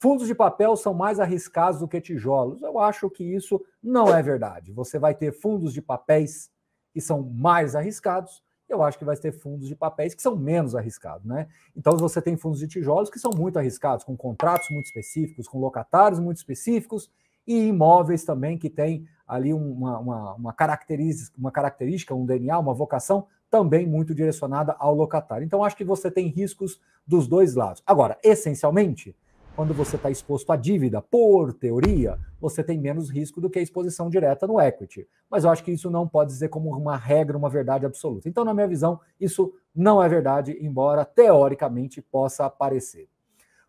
Fundos de papel são mais arriscados do que tijolos. Eu acho que isso não é verdade. Você vai ter fundos de papéis que são mais arriscados. Eu acho que vai ter fundos de papéis que são menos arriscados, né? Então você tem fundos de tijolos que são muito arriscados, com contratos muito específicos, com locatários muito específicos e imóveis também que têm ali uma, uma, uma, característica, uma característica, um DNA, uma vocação também muito direcionada ao locatário. Então acho que você tem riscos dos dois lados. Agora, essencialmente, quando você está exposto à dívida, por teoria, você tem menos risco do que a exposição direta no equity. Mas eu acho que isso não pode dizer como uma regra, uma verdade absoluta. Então, na minha visão, isso não é verdade, embora teoricamente possa aparecer.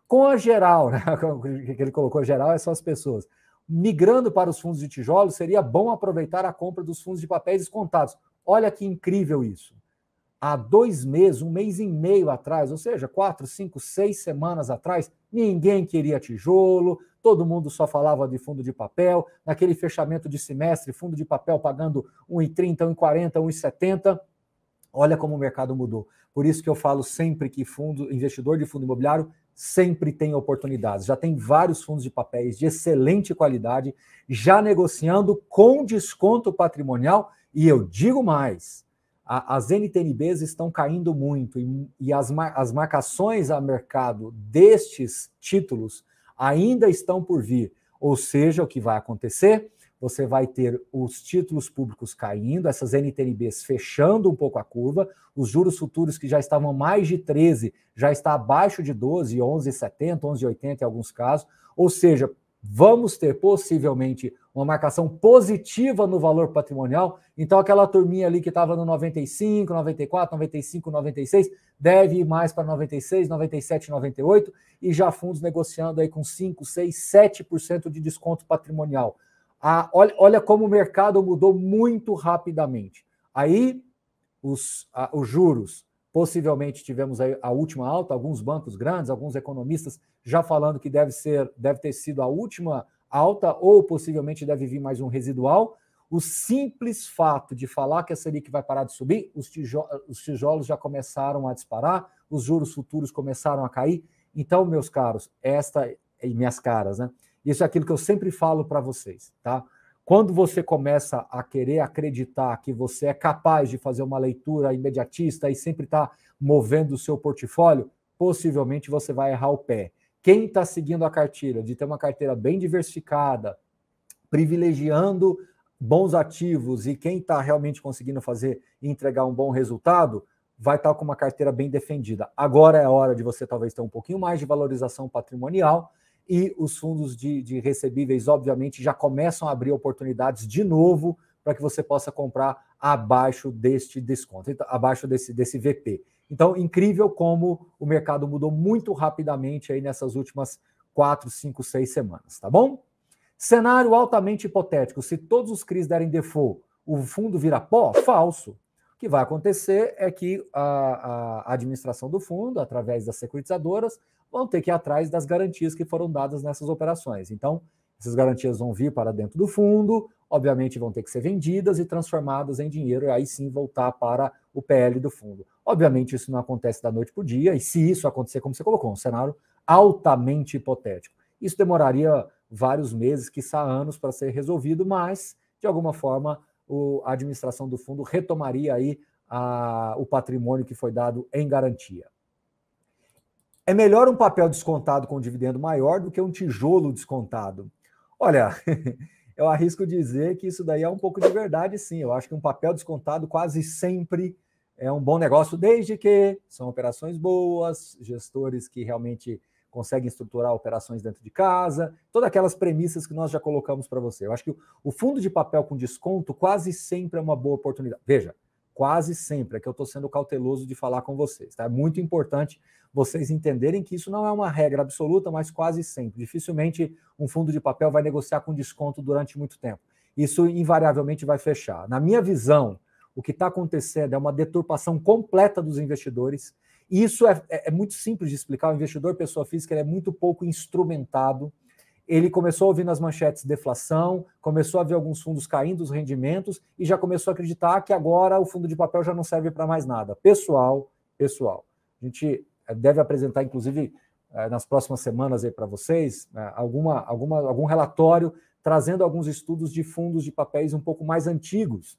Com a geral, né? que ele colocou geral, é só as pessoas. Migrando para os fundos de tijolo, seria bom aproveitar a compra dos fundos de papéis descontados. Olha que incrível isso há dois meses, um mês e meio atrás, ou seja, quatro, cinco, seis semanas atrás, ninguém queria tijolo, todo mundo só falava de fundo de papel. Naquele fechamento de semestre, fundo de papel pagando 1,30, 1,40, 1,70. Olha como o mercado mudou. Por isso que eu falo sempre que fundo, investidor de fundo imobiliário sempre tem oportunidades. Já tem vários fundos de papéis de excelente qualidade, já negociando com desconto patrimonial. E eu digo mais, a, as NTNBs estão caindo muito e, e as, as marcações a mercado destes títulos ainda estão por vir. Ou seja, o que vai acontecer? Você vai ter os títulos públicos caindo, essas NTNBs fechando um pouco a curva, os juros futuros que já estavam mais de 13 já está abaixo de 12, 11,70, 11,80 em alguns casos. Ou seja, vamos ter possivelmente uma marcação positiva no valor patrimonial. Então, aquela turminha ali que estava no 95, 94, 95, 96, deve ir mais para 96, 97, 98, e já fundos negociando aí com 5, 6, 7% de desconto patrimonial. A, ah, olha, olha como o mercado mudou muito rapidamente. Aí, os, a, ah, os juros Possivelmente tivemos a última alta, alguns bancos grandes, alguns economistas já falando que deve ser, deve ter sido a última alta ou possivelmente deve vir mais um residual. O simples fato de falar que a Selic vai parar de subir, os, os tijolos já começaram a disparar, os juros futuros começaram a cair. Então, meus caros, esta e minhas caras, né? Isso é aquilo que eu sempre falo para vocês, tá? Quando você começa a querer acreditar que você é capaz de fazer uma leitura imediatista e sempre está movendo o seu portfólio, possivelmente você vai errar o pé. Quem está seguindo a cartilha de ter uma carteira bem diversificada, privilegiando bons ativos e quem está realmente conseguindo fazer e entregar um bom resultado, vai estar tá com uma carteira bem defendida. Agora é a hora de você talvez ter um pouquinho mais de valorização patrimonial e os fundos de, de recebíveis, obviamente, já começam a abrir oportunidades de novo para que você possa comprar abaixo deste desconto, então, abaixo desse, desse VP. Então, incrível como o mercado mudou muito rapidamente aí nessas últimas quatro, cinco, seis semanas, tá bom? Cenário altamente hipotético: se todos os CRIs derem default, o fundo vira pó? Falso. O que vai acontecer é que a, a administração do fundo, através das securitizadoras, vão ter que ir atrás das garantias que foram dadas nessas operações. Então, essas garantias vão vir para dentro do fundo, obviamente vão ter que ser vendidas e transformadas em dinheiro, e aí sim voltar para o PL do fundo. Obviamente, isso não acontece da noite para o dia, e se isso acontecer, como você colocou, um cenário altamente hipotético. Isso demoraria vários meses, quizá anos, para ser resolvido, mas, de alguma forma, a administração do fundo retomaria aí a, o patrimônio que foi dado em garantia. É melhor um papel descontado com um dividendo maior do que um tijolo descontado. Olha, eu arrisco dizer que isso daí é um pouco de verdade, sim. Eu acho que um papel descontado quase sempre é um bom negócio, desde que são operações boas, gestores que realmente conseguem estruturar operações dentro de casa, todas aquelas premissas que nós já colocamos para você. Eu acho que o fundo de papel com desconto quase sempre é uma boa oportunidade. Veja, quase sempre. É que eu estou sendo cauteloso de falar com vocês. Tá? É muito importante vocês entenderem que isso não é uma regra absoluta, mas quase sempre. Dificilmente um fundo de papel vai negociar com desconto durante muito tempo. Isso invariavelmente vai fechar. Na minha visão, o que está acontecendo é uma deturpação completa dos investidores. E isso é, é, é muito simples de explicar. O investidor, pessoa física, é muito pouco instrumentado ele começou a ouvir nas manchetes deflação, começou a ver alguns fundos caindo os rendimentos e já começou a acreditar que agora o fundo de papel já não serve para mais nada. Pessoal, pessoal, a gente eh, deve apresentar, inclusive, eh, nas próximas semanas aí para vocês, né, alguma, alguma, algum relatório trazendo alguns estudos de fundos de papéis um pouco mais antigos,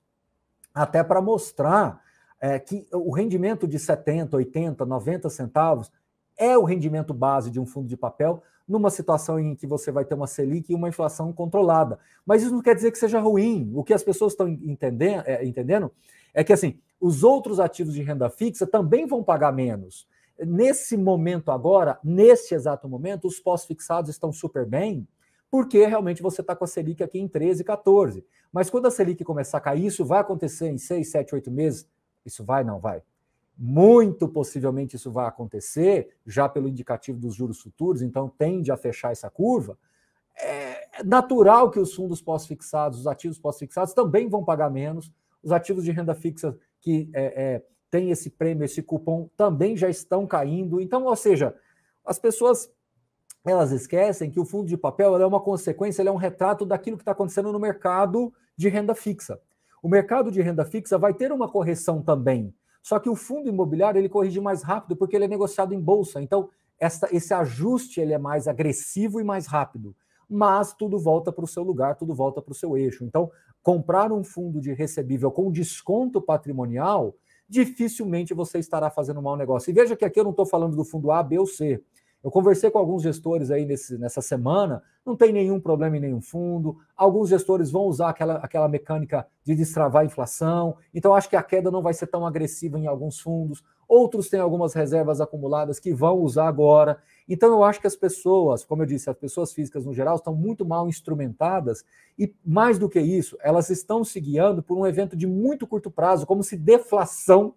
até para mostrar é, que o rendimento de 70, 80, 90 centavos é o rendimento base de um fundo de papel numa situação em que você vai ter uma Selic e uma inflação controlada. Mas isso não quer dizer que seja ruim. O que as pessoas estão entendendo é, entendendo é que assim, os outros ativos de renda fixa também vão pagar menos. Nesse momento agora, nesse exato momento, os pós-fixados estão super bem, porque realmente você está com a Selic aqui em 13, 14. Mas quando a Selic começar a cair, isso vai acontecer em 6, 7, 8 meses? Isso vai, não vai? Muito possivelmente isso vai acontecer, já pelo indicativo dos juros futuros, então tende a fechar essa curva. É natural que os fundos pós-fixados, os ativos pós-fixados também vão pagar menos, os ativos de renda fixa que é, é, têm esse prêmio, esse cupom, também já estão caindo. Então, ou seja, as pessoas elas esquecem que o fundo de papel é uma consequência, é um retrato daquilo que está acontecendo no mercado de renda fixa. O mercado de renda fixa vai ter uma correção também, só que o fundo imobiliário ele corrige mais rápido porque ele é negociado em bolsa. Então, essa, esse ajuste ele é mais agressivo e mais rápido. Mas tudo volta para o seu lugar, tudo volta para o seu eixo. Então, comprar um fundo de recebível com desconto patrimonial, dificilmente você estará fazendo um mau negócio. E veja que aqui eu não estou falando do fundo A, B ou C. Eu conversei com alguns gestores aí nesse, nessa semana, não tem nenhum problema em nenhum fundo. Alguns gestores vão usar aquela, aquela mecânica de destravar a inflação, então acho que a queda não vai ser tão agressiva em alguns fundos. Outros têm algumas reservas acumuladas que vão usar agora. Então eu acho que as pessoas, como eu disse, as pessoas físicas no geral estão muito mal instrumentadas e mais do que isso, elas estão se guiando por um evento de muito curto prazo, como se deflação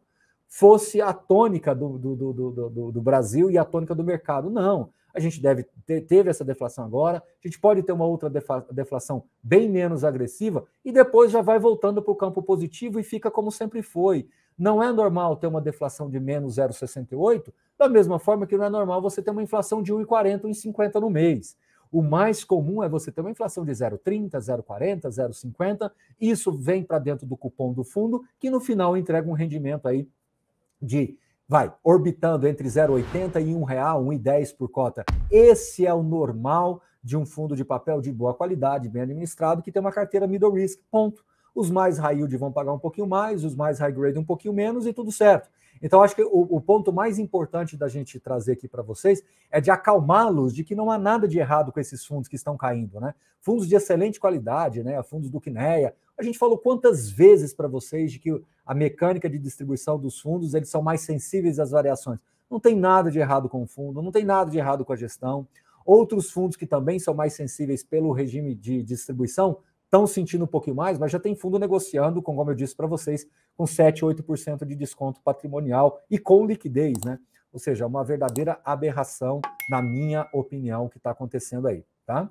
fosse a tônica do, do, do, do, Brasil e a tônica do mercado. Não. A gente deve ter, teve essa deflação agora, a gente pode ter uma outra deflação bem menos agressiva e depois já vai voltando para o campo positivo e fica como sempre foi. Não é normal ter uma deflação de menos 0,68, da mesma forma que não é normal você ter uma inflação de 1,40, 1,50 no mês. O mais comum é você ter uma inflação de 0,30, 0,40, 0,50. Isso vem para dentro do cupom do fundo, que no final entrega um rendimento aí de vai orbitando entre 0,80 e R$ 1,10 por cota. Esse é o normal de um fundo de papel de boa qualidade, bem administrado, que tem uma carteira middle risk, ponto. Os mais high yield vão pagar um pouquinho mais, os mais high grade um pouquinho menos e tudo certo. Então, acho que o, o ponto mais importante da gente trazer aqui para vocês é de acalmá-los de que não há nada de errado com esses fundos que estão caindo, né? Fundos de excelente qualidade, né? Fundos do Quineia. A gente falou quantas vezes para vocês de que a mecânica de distribuição dos fundos eles são mais sensíveis às variações. Não tem nada de errado com o fundo, não tem nada de errado com a gestão. Outros fundos que também são mais sensíveis pelo regime de distribuição estão sentindo um pouquinho mais, mas já tem fundo negociando, com, como eu disse para vocês, com 7%, 8% de desconto patrimonial e com liquidez, né? Ou seja, uma verdadeira aberração, na minha opinião, que está acontecendo aí, tá?